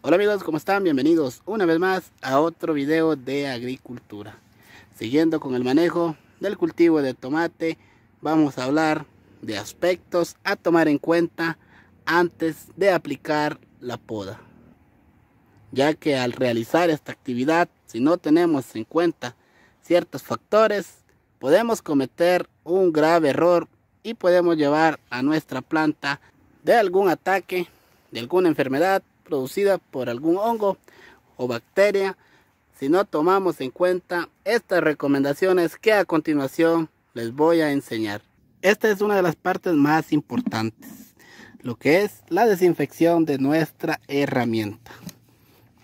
Hola amigos, ¿cómo están? Bienvenidos una vez más a otro video de agricultura. Siguiendo con el manejo del cultivo de tomate, vamos a hablar de aspectos a tomar en cuenta antes de aplicar la poda. Ya que al realizar esta actividad, si no tenemos en cuenta ciertos factores, podemos cometer un grave error y podemos llevar a nuestra planta de algún ataque, de alguna enfermedad producida por algún hongo o bacteria si no tomamos en cuenta estas recomendaciones que a continuación les voy a enseñar. Esta es una de las partes más importantes, lo que es la desinfección de nuestra herramienta.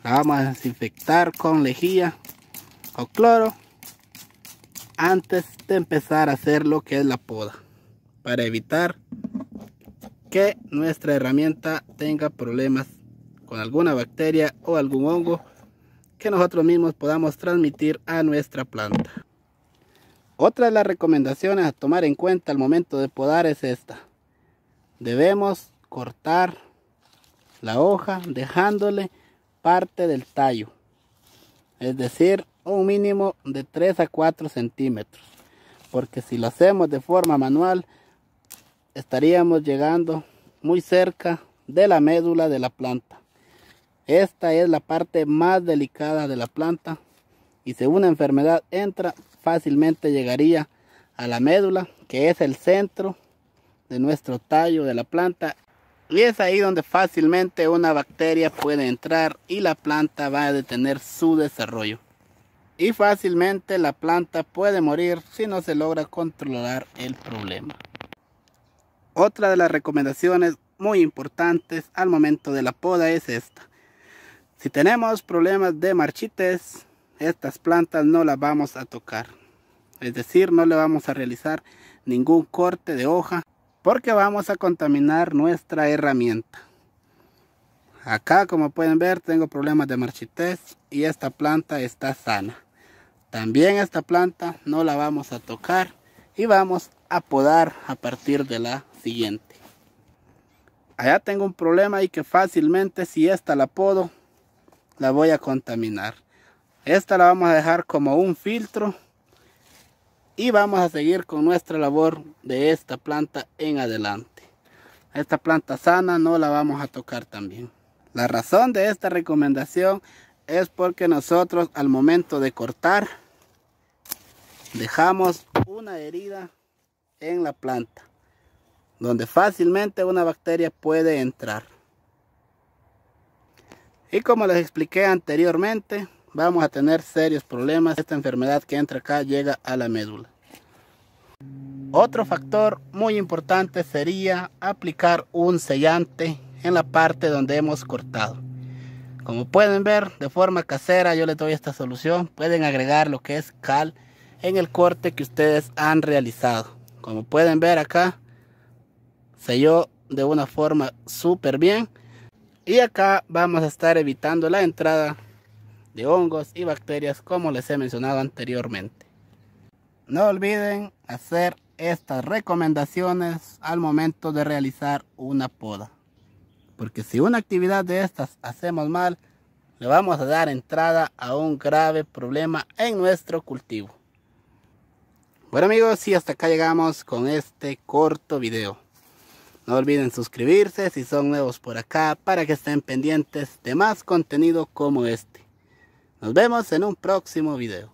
La vamos a desinfectar con lejía o cloro antes de empezar a hacer lo que es la poda para evitar que nuestra herramienta tenga problemas con alguna bacteria o algún hongo que nosotros mismos podamos transmitir a nuestra planta. Otra de las recomendaciones a tomar en cuenta al momento de podar es esta. Debemos cortar la hoja dejándole parte del tallo, es decir, un mínimo de 3 a 4 centímetros, porque si lo hacemos de forma manual, estaríamos llegando muy cerca de la médula de la planta. Esta es la parte más delicada de la planta y si una enfermedad entra fácilmente llegaría a la médula que es el centro de nuestro tallo de la planta y es ahí donde fácilmente una bacteria puede entrar y la planta va a detener su desarrollo. Y fácilmente la planta puede morir si no se logra controlar el problema. Otra de las recomendaciones muy importantes al momento de la poda es esta. Si tenemos problemas de marchites, estas plantas no las vamos a tocar. Es decir, no le vamos a realizar ningún corte de hoja porque vamos a contaminar nuestra herramienta. Acá como pueden ver tengo problemas de marchitez y esta planta está sana. También esta planta no la vamos a tocar y vamos a podar a partir de la siguiente. Allá tengo un problema y que fácilmente si esta la podo la voy a contaminar esta la vamos a dejar como un filtro y vamos a seguir con nuestra labor de esta planta en adelante esta planta sana no la vamos a tocar también la razón de esta recomendación es porque nosotros al momento de cortar dejamos una herida en la planta donde fácilmente una bacteria puede entrar y como les expliqué anteriormente, vamos a tener serios problemas. Esta enfermedad que entra acá llega a la médula. Otro factor muy importante sería aplicar un sellante en la parte donde hemos cortado. Como pueden ver, de forma casera yo les doy esta solución. Pueden agregar lo que es cal en el corte que ustedes han realizado. Como pueden ver acá, selló de una forma súper bien. Y acá vamos a estar evitando la entrada de hongos y bacterias como les he mencionado anteriormente. No olviden hacer estas recomendaciones al momento de realizar una poda. Porque si una actividad de estas hacemos mal, le vamos a dar entrada a un grave problema en nuestro cultivo. Bueno amigos, y hasta acá llegamos con este corto video. No olviden suscribirse si son nuevos por acá para que estén pendientes de más contenido como este. Nos vemos en un próximo video.